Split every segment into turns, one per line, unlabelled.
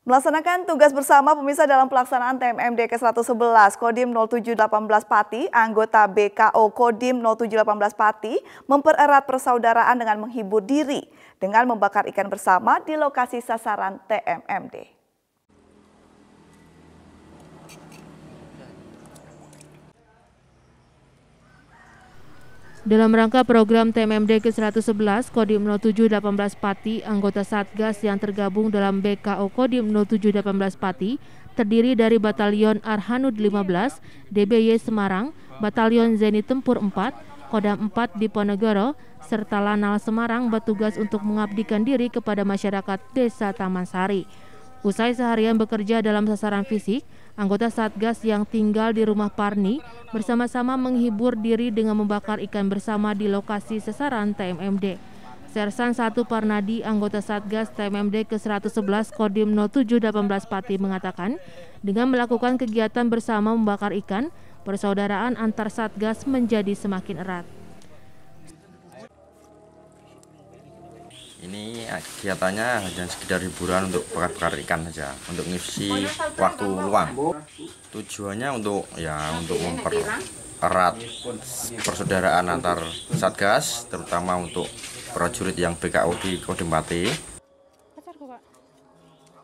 Melaksanakan tugas bersama pemirsa dalam pelaksanaan TMMD ke-111 Kodim 0718 Pati, anggota BKO Kodim 0718 Pati mempererat persaudaraan dengan menghibur diri dengan membakar ikan bersama di lokasi sasaran TMMD.
Dalam rangka program TMMD ke-111 Kodim 0718 Pati, anggota Satgas yang tergabung dalam BKO Kodim 0718 Pati terdiri dari Batalion Arhanud 15, DBY Semarang, Batalion Zeni Tempur 4, Kodam 4 Diponegoro, serta Lanal Semarang bertugas untuk mengabdikan diri kepada masyarakat Desa Taman Sari. Usai seharian bekerja dalam sasaran fisik, Anggota Satgas yang tinggal di rumah Parni bersama-sama menghibur diri dengan membakar ikan bersama di lokasi sasaran TMMD. Sersan 1 Parnadi, anggota Satgas TMMD ke-111 Kodim 0718 Pati mengatakan, dengan melakukan kegiatan bersama membakar ikan, persaudaraan antar Satgas menjadi semakin erat.
ini ah, kegiatannya hanya sekedar hiburan untuk bakar-bakar ikan saja untuk ngisi waktu luang tujuannya untuk ya untuk mempererat persaudaraan antar satgas terutama untuk prajurit yang PKO di Kodim Pati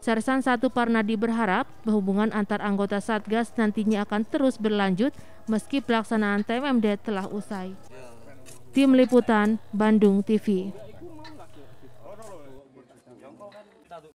Sersan 1 Parnadi berharap hubungan antar anggota Satgas nantinya akan terus berlanjut meski pelaksanaan TMMD telah usai. Tim Liputan, Bandung TV.